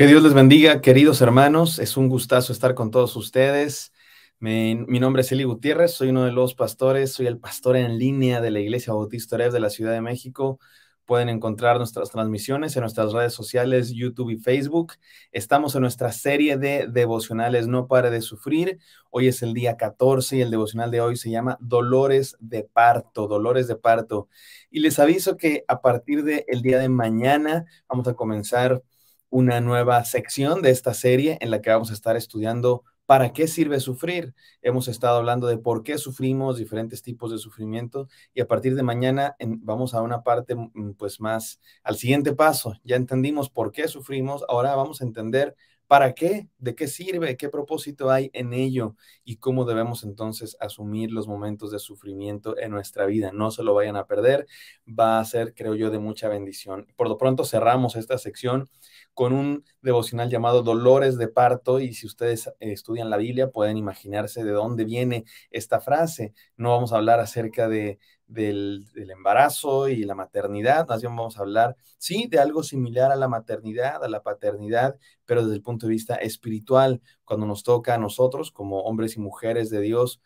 Que Dios les bendiga, queridos hermanos. Es un gustazo estar con todos ustedes. Mi, nombre es Eli Gutiérrez, soy uno de los pastores, soy el pastor en línea de la Iglesia Bautista Oreb de la Ciudad de México. Pueden encontrar nuestras transmisiones en nuestras redes sociales, YouTube y Facebook. Estamos en nuestra serie de devocionales No Pare de Sufrir. Hoy es el día 14 y el devocional de hoy se llama Dolores de Parto, Dolores de Parto. Y les aviso que a partir del el día de mañana vamos a comenzar una nueva sección de esta serie en la que vamos a estar estudiando para qué sirve sufrir. Hemos estado hablando de por qué sufrimos, diferentes tipos de sufrimiento y a partir de mañana vamos a una parte mm, pues más al siguiente paso. Ya entendimos por qué sufrimos, ahora vamos a entender ¿Para qué? ¿De qué sirve? ¿Qué propósito hay en ello? Y cómo debemos entonces asumir los momentos de sufrimiento en nuestra vida. No se lo vayan a perder. Va a ser, creo yo, de mucha bendición. Por lo pronto cerramos esta sección con un devocional llamado Dolores de Parto. Y si ustedes eh, estudian la Biblia, pueden imaginarse de dónde viene esta frase. No vamos a hablar acerca de del, embarazo y la maternidad, más bien vamos a hablar, sí, de algo similar a la maternidad, a la paternidad, pero desde el punto de vista espiritual, cuando nos toca a nosotros como hombres y mujeres de Dios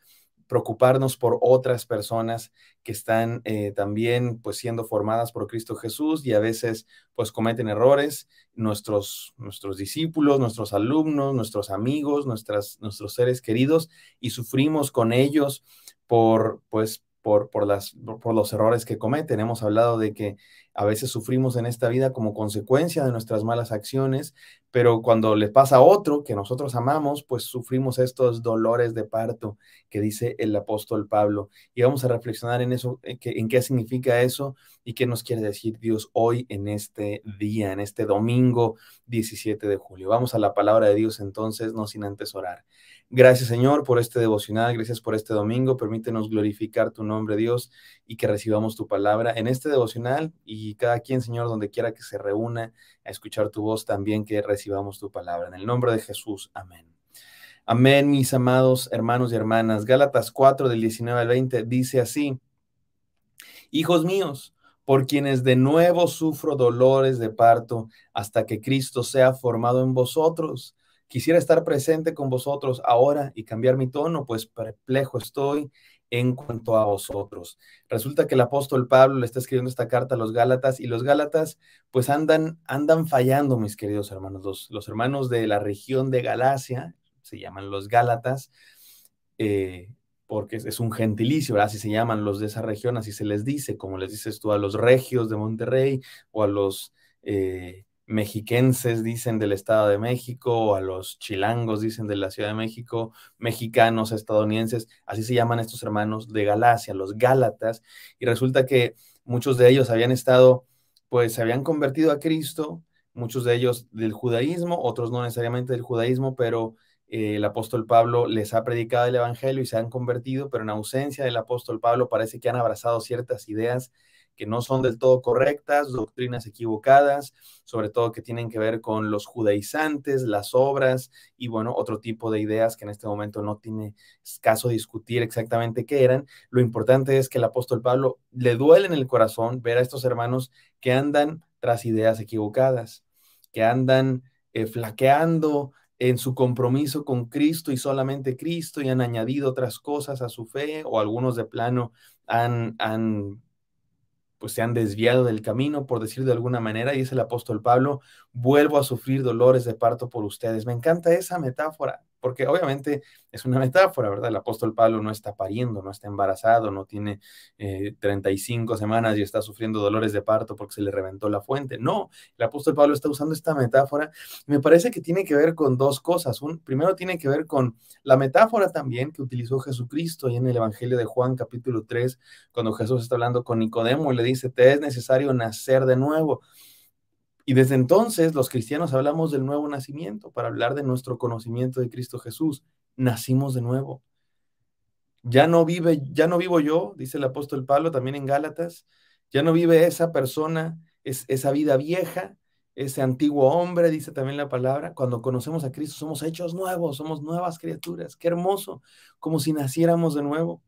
preocuparnos por otras personas que están eh, también pues siendo formadas por Cristo Jesús y a veces pues cometen errores nuestros nuestros discípulos nuestros alumnos nuestros amigos nuestras nuestros seres queridos y sufrimos con ellos por pues por, las, por los errores que cometen. Hemos hablado de que a veces sufrimos en esta vida como consecuencia de nuestras malas acciones, pero cuando le pasa a otro que nosotros amamos, pues sufrimos estos dolores de parto que dice el apóstol Pablo. Y vamos a reflexionar en eso, eh, en qué significa eso y qué nos quiere decir Dios hoy en este día, en este domingo 17 de julio. Vamos a la palabra de Dios entonces, no sin antes orar. Gracias Señor por este devocional, gracias por este domingo. Permítenos glorificar tu nombre, Dios, y que recibamos tu palabra en este devocional y cada quien, Señor, donde quiera que se reúna a escuchar tu voz, también que recibamos tu palabra. En el nombre de Jesús, amén. Amén, mis amados hermanos y hermanas. Gálatas 4 del 19 al 20 dice así, Hijos míos, por quienes de nuevo sufro dolores de parto hasta que Cristo sea formado en vosotros Quisiera estar presente con vosotros ahora y cambiar mi tono, pues perplejo estoy en cuanto a vosotros. Resulta que el apóstol Pablo le está escribiendo esta carta a los Gálatas y los Gálatas pues andan, andan fallando, mis queridos hermanos. Los, hermanos de la región de Galacia, se llaman los Gálatas, eh, porque es, un gentilicio, así se llaman los de esa región, así se les dice, como les dices tú a los regios de Monterrey o a los... Eh, mexiquenses dicen del Estado de México, a los chilangos dicen de la Ciudad de México, mexicanos, estadounidenses, así se llaman estos hermanos de Galacia, los Gálatas, y resulta que muchos de ellos habían estado, pues se habían convertido a Cristo, muchos de ellos del judaísmo, otros no necesariamente del judaísmo, pero eh, el apóstol Pablo les ha predicado el Evangelio y se han convertido, pero en ausencia del apóstol Pablo parece que han abrazado ciertas ideas que no son del todo correctas, doctrinas equivocadas, sobre todo que tienen que ver con los judaizantes, las obras y bueno, otro tipo de ideas que en este momento no tiene caso discutir exactamente qué eran. Lo importante es que el apóstol Pablo le duele en el corazón ver a estos hermanos que andan tras ideas equivocadas, que andan eh, flaqueando en su compromiso con Cristo y solamente Cristo y han añadido otras cosas a su fe o algunos de plano han pues se han desviado del camino, por decir de alguna manera, y es el apóstol Pablo, vuelvo a sufrir dolores de parto por ustedes. Me encanta esa metáfora porque obviamente es una metáfora, ¿verdad? El apóstol Pablo no está pariendo, no está embarazado, no tiene 35 eh, semanas y está sufriendo dolores de parto porque se le reventó la fuente. No, el apóstol Pablo está usando esta metáfora. Me parece que tiene que ver con dos cosas. primero tiene que ver con la metáfora también que utilizó Jesucristo ahí en el Evangelio de Juan capítulo 3, cuando Jesús está hablando con Nicodemo y le dice, te es necesario nacer de nuevo. Y desde entonces los cristianos hablamos del nuevo nacimiento para hablar de nuestro conocimiento de Cristo Jesús. Nacimos de nuevo. Ya no vive, ya no vivo yo, dice el apóstol Pablo también en Gálatas, ya no vive esa persona, es, esa vida vieja, ese antiguo hombre, dice también la palabra, cuando conocemos a Cristo somos hechos nuevos, somos nuevas criaturas, qué hermoso, como si naciéramos de nuevo.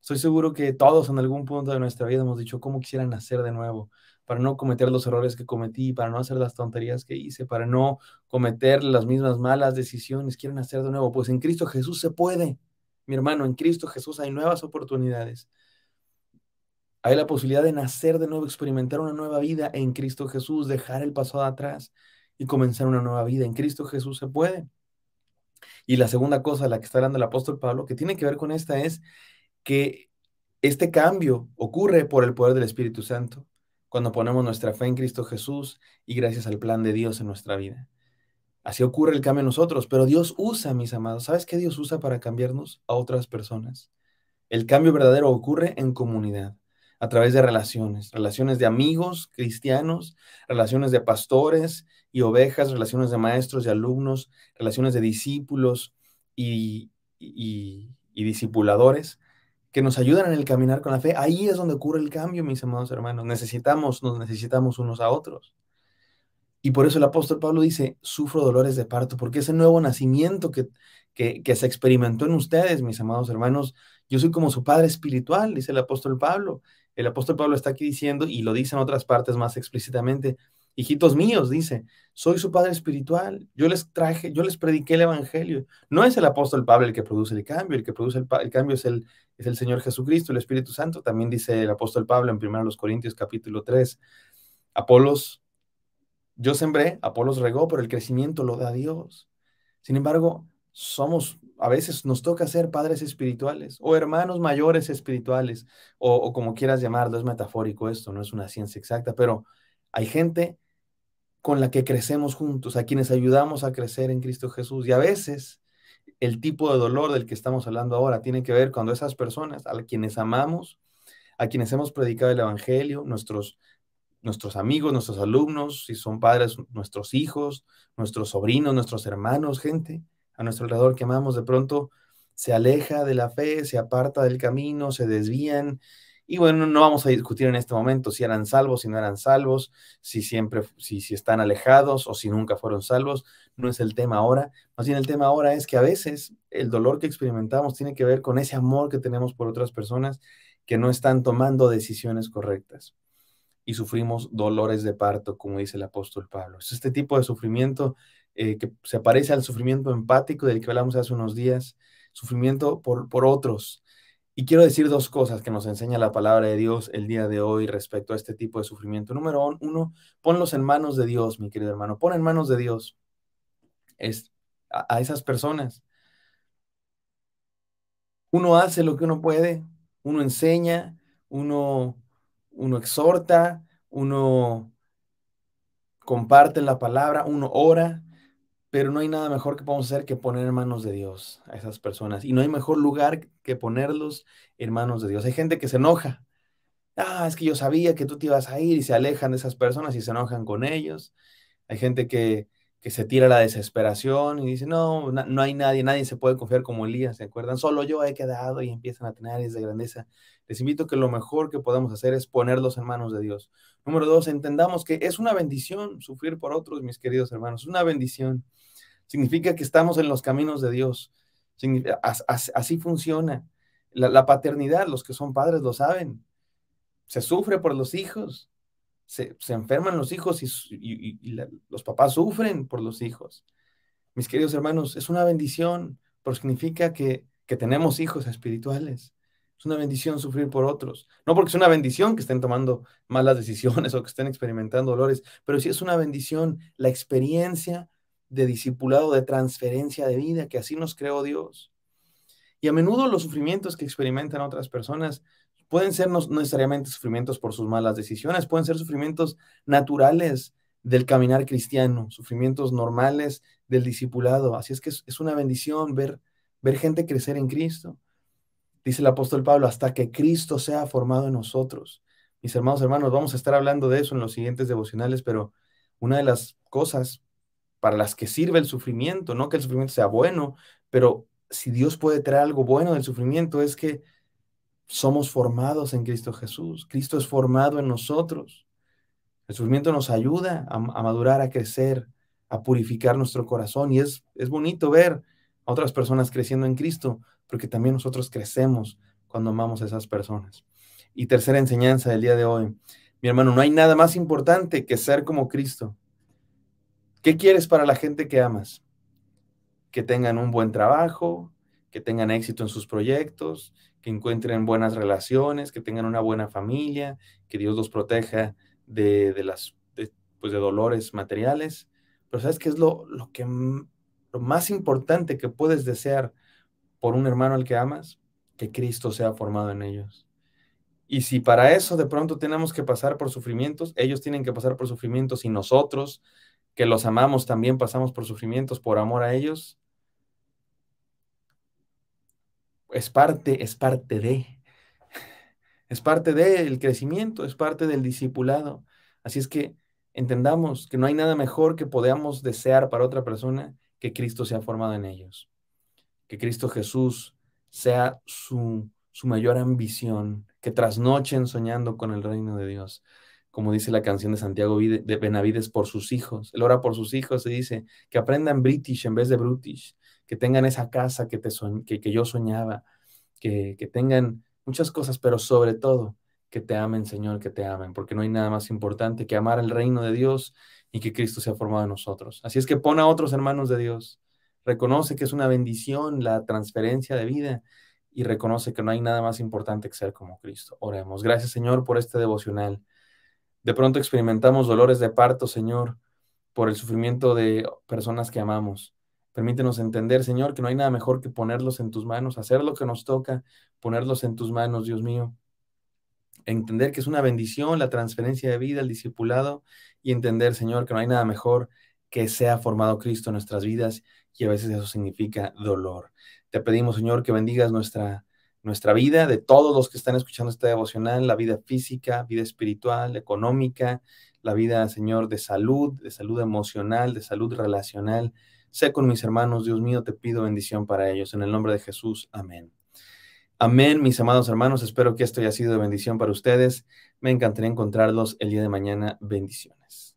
Estoy seguro que todos en algún punto de nuestra vida hemos dicho, ¿cómo quisiera nacer de nuevo? para no cometer los errores que cometí, para no hacer las tonterías que hice, para no cometer las mismas malas decisiones, quieren hacer de nuevo. Pues en Cristo Jesús se puede, mi hermano, en Cristo Jesús hay nuevas oportunidades. Hay la posibilidad de nacer de nuevo, experimentar una nueva vida en Cristo Jesús, dejar el pasado atrás y comenzar una nueva vida. En Cristo Jesús se puede. Y la segunda cosa, la que está hablando el apóstol Pablo, que tiene que ver con esta, es que este cambio ocurre por el poder del Espíritu Santo cuando ponemos nuestra fe en Cristo Jesús y gracias al plan de Dios en nuestra vida. Así ocurre el cambio en nosotros, pero Dios usa, mis amados, ¿sabes qué Dios usa para cambiarnos a otras personas? El cambio verdadero ocurre en comunidad, a través de relaciones, relaciones de amigos cristianos, relaciones de pastores y ovejas, relaciones de maestros y alumnos, relaciones de discípulos y, y, y discipuladores, que nos ayudan en el caminar con la fe, ahí es donde ocurre el cambio, mis amados hermanos. Necesitamos, nos necesitamos unos a otros. Y por eso el apóstol Pablo dice, sufro dolores de parto, porque ese nuevo nacimiento que, que, se experimentó en ustedes, mis amados hermanos, yo soy como su padre espiritual, dice el apóstol Pablo. El apóstol Pablo está aquí diciendo, y lo dicen otras partes más explícitamente, Hijitos míos, dice, soy su padre espiritual, yo les traje, yo les prediqué el evangelio. No es el apóstol Pablo el que produce el cambio, el que produce el, cambio es el, es el Señor Jesucristo, el Espíritu Santo. También dice el apóstol Pablo en 1 Corintios capítulo 3, Apolos, yo sembré, Apolos regó, pero el crecimiento lo da Dios. Sin embargo, somos, a veces nos toca ser padres espirituales o hermanos mayores espirituales, o, o como quieras llamarlo, es metafórico esto, no es una ciencia exacta, pero hay gente con la que crecemos juntos, a quienes ayudamos a crecer en Cristo Jesús. Y a veces el tipo de dolor del que estamos hablando ahora tiene que ver cuando esas personas a quienes amamos, a quienes hemos predicado el Evangelio, nuestros, nuestros amigos, nuestros alumnos, si son padres, nuestros hijos, nuestros sobrinos, nuestros hermanos, gente a nuestro alrededor que amamos, de pronto se aleja de la fe, se aparta del camino, se desvían, y bueno, no vamos a discutir en este momento si eran salvos, si no eran salvos, si siempre, si, si están alejados o si nunca fueron salvos. No es el tema ahora. Más bien el tema ahora es que a veces el dolor que experimentamos tiene que ver con ese amor que tenemos por otras personas que no están tomando decisiones correctas. Y sufrimos dolores de parto, como dice el apóstol Pablo. Es este tipo de sufrimiento eh, que se parece al sufrimiento empático del que hablamos hace unos días, sufrimiento por, por otros, y quiero decir dos cosas que nos enseña la palabra de Dios el día de hoy respecto a este tipo de sufrimiento. Número uno, ponlos en manos de Dios, mi querido hermano. Pon en manos de Dios es, a, esas personas. Uno hace lo que uno puede, uno enseña, uno, uno exhorta, uno comparte la palabra, uno ora, pero no hay nada mejor que podemos hacer que poner en manos de Dios a esas personas. Y no hay mejor lugar que ponerlos en manos de Dios. Hay gente que se enoja. Ah, es que yo sabía que tú te ibas a ir y se alejan de esas personas y se enojan con ellos. Hay gente que que se tira la desesperación y dice, no, no, hay nadie, nadie se puede confiar como Elías, ¿se acuerdan? Solo yo he quedado y empiezan a tener áreas de grandeza. Les invito que lo mejor que podemos hacer es ponerlos en manos de Dios. Número dos, entendamos que es una bendición sufrir por otros, mis queridos hermanos, una bendición. Significa que estamos en los caminos de Dios. Así funciona. la paternidad, los que son padres lo saben. Se sufre por los hijos, se, enferman los hijos y, los papás sufren por los hijos. Mis queridos hermanos, es una bendición, porque significa que, tenemos hijos espirituales. Es una bendición sufrir por otros. No porque es una bendición que estén tomando malas decisiones o que estén experimentando dolores, pero sí es una bendición la experiencia de discipulado, de transferencia de vida, que así nos creó Dios. Y a menudo los sufrimientos que experimentan otras personas pueden ser no necesariamente sufrimientos por sus malas decisiones, pueden ser sufrimientos naturales del caminar cristiano, sufrimientos normales del discipulado. Así es que es, una bendición ver, ver gente crecer en Cristo. Dice el apóstol Pablo, hasta que Cristo sea formado en nosotros. Mis hermanos, hermanos, vamos a estar hablando de eso en los siguientes devocionales, pero una de las cosas para las que sirve el sufrimiento, no que el sufrimiento sea bueno, pero si Dios puede traer algo bueno del sufrimiento es que somos formados en Cristo Jesús. Cristo es formado en nosotros. El sufrimiento nos ayuda a, madurar, a crecer, a purificar nuestro corazón. Y es, es bonito ver a otras personas creciendo en Cristo, porque también nosotros crecemos cuando amamos a esas personas. Y tercera enseñanza del día de hoy. Mi hermano, no hay nada más importante que ser como Cristo. ¿Qué quieres para la gente que amas? Que tengan un buen trabajo, que tengan éxito en sus proyectos, que encuentren buenas relaciones, que tengan una buena familia, que Dios los proteja de, las, pues, dolores materiales. Pero ¿sabes qué es lo, lo, que, lo más importante que puedes desear por un hermano al que amas? Que Cristo sea formado en ellos. Y si para eso de pronto tenemos que pasar por sufrimientos, ellos tienen que pasar por sufrimientos y nosotros, que los amamos, también pasamos por sufrimientos por amor a ellos, es parte, es parte de, es parte del crecimiento, es parte del discipulado. Así es que entendamos que no hay nada mejor que podamos desear para otra persona que Cristo sea formado en ellos, que Cristo Jesús sea su, su mayor ambición, que trasnochen soñando con el reino de Dios. Como dice la canción de Santiago de Benavides por sus hijos. Él ora por sus hijos y dice que aprendan British en vez de Brutish, que tengan esa casa que, te que yo soñaba, que, que tengan muchas cosas, pero sobre todo que te amen, Señor, que te amen, porque no hay nada más importante que amar el reino de Dios y que Cristo sea formado en nosotros. Así es que pon a otros hermanos de Dios, reconoce que es una bendición la transferencia de vida y reconoce que no hay nada más importante que ser como Cristo. Oremos. Gracias, Señor, por este devocional. De pronto experimentamos dolores de parto, Señor, por el sufrimiento de personas que amamos. Permítenos entender, Señor, que no hay nada mejor que ponerlos en tus manos, hacer lo que nos toca, ponerlos en tus manos, Dios mío. Entender que es una bendición la transferencia de vida, al discipulado, y entender, Señor, que no hay nada mejor que sea formado Cristo en nuestras vidas, y a veces eso significa dolor. Te pedimos, Señor, que bendigas nuestra, nuestra vida, de todos los que están escuchando esta devocional, la vida física, vida espiritual, económica, la vida, Señor, de salud, de salud emocional, de salud relacional Sé con mis hermanos, Dios mío, te pido bendición para ellos. En el nombre de Jesús, amén. Amén, mis amados hermanos. Espero que esto haya sido de bendición para ustedes. Me encantaría encontrarlos el día de mañana. Bendiciones.